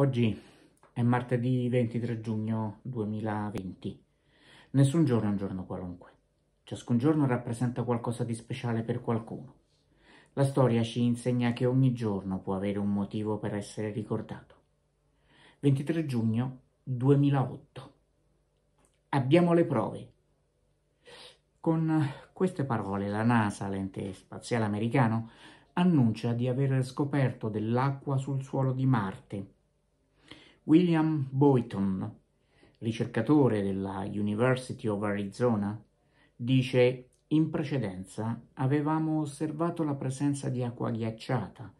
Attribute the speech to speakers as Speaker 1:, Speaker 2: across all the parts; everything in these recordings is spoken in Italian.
Speaker 1: Oggi è martedì 23 giugno 2020. Nessun giorno è un giorno qualunque. Ciascun giorno rappresenta qualcosa di speciale per qualcuno. La storia ci insegna che ogni giorno può avere un motivo per essere ricordato. 23 giugno 2008. Abbiamo le prove. Con queste parole la NASA, l'ente spaziale americano, annuncia di aver scoperto dell'acqua sul suolo di Marte William Boyton, ricercatore della University of Arizona, dice in precedenza avevamo osservato la presenza di acqua ghiacciata,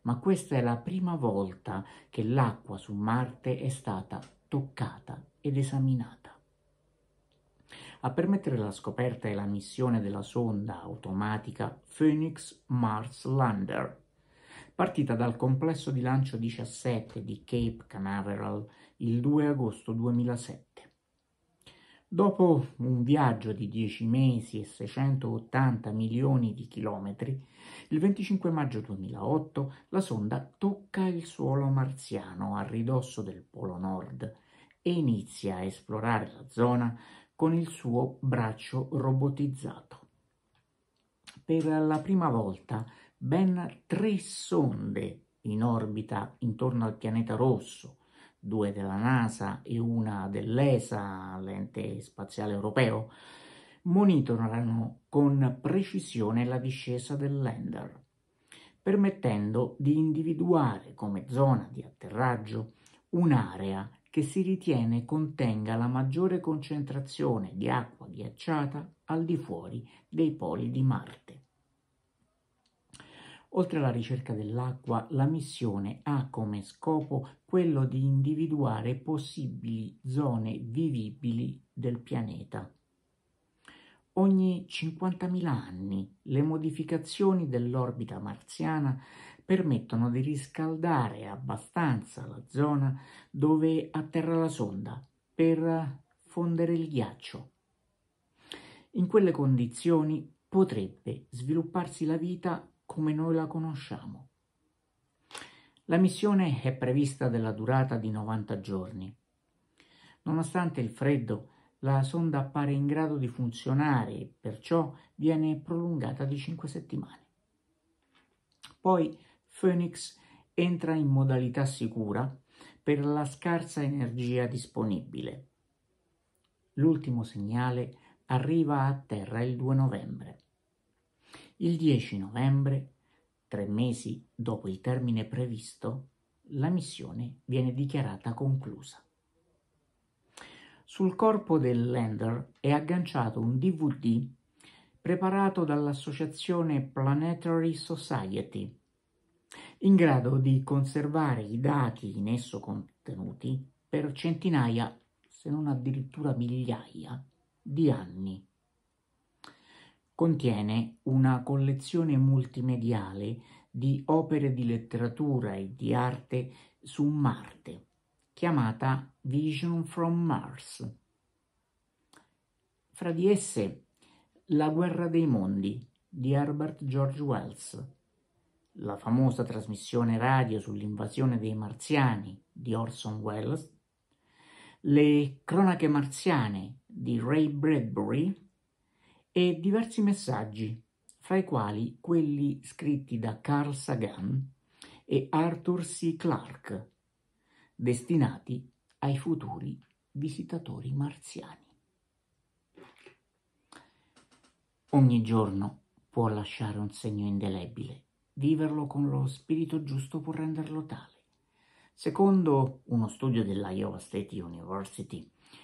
Speaker 1: ma questa è la prima volta che l'acqua su Marte è stata toccata ed esaminata. A permettere la scoperta e la missione della sonda automatica Phoenix Mars Lander partita dal complesso di lancio 17 di Cape Canaveral il 2 agosto 2007. Dopo un viaggio di 10 mesi e 680 milioni di chilometri, il 25 maggio 2008 la sonda tocca il suolo marziano a ridosso del Polo Nord e inizia a esplorare la zona con il suo braccio robotizzato. Per la prima volta ben tre sonde in orbita intorno al pianeta rosso, due della NASA e una dell'ESA, l'ente spaziale europeo, monitorano con precisione la discesa del lander, permettendo di individuare come zona di atterraggio un'area che si ritiene contenga la maggiore concentrazione di acqua ghiacciata al di fuori dei poli di Marte. Oltre alla ricerca dell'acqua, la missione ha come scopo quello di individuare possibili zone vivibili del pianeta. Ogni 50.000 anni le modificazioni dell'orbita marziana permettono di riscaldare abbastanza la zona dove atterra la sonda per fondere il ghiaccio. In quelle condizioni potrebbe svilupparsi la vita come noi la conosciamo. La missione è prevista della durata di 90 giorni. Nonostante il freddo, la sonda appare in grado di funzionare e perciò viene prolungata di 5 settimane. Poi Phoenix entra in modalità sicura per la scarsa energia disponibile. L'ultimo segnale arriva a terra il 2 novembre. Il 10 novembre, tre mesi dopo il termine previsto, la missione viene dichiarata conclusa. Sul corpo del lander è agganciato un DVD preparato dall'associazione Planetary Society, in grado di conservare i dati in esso contenuti per centinaia, se non addirittura migliaia, di anni. Contiene una collezione multimediale di opere di letteratura e di arte su Marte, chiamata Vision from Mars. Fra di esse La guerra dei mondi di Herbert George Wells, la famosa trasmissione radio sull'invasione dei marziani di Orson Welles, le cronache marziane di Ray Bradbury, e diversi messaggi, fra i quali quelli scritti da Carl Sagan e Arthur C. Clarke, destinati ai futuri visitatori marziani. Ogni giorno può lasciare un segno indelebile. Viverlo con lo spirito giusto può renderlo tale. Secondo uno studio dell'Iowa State University,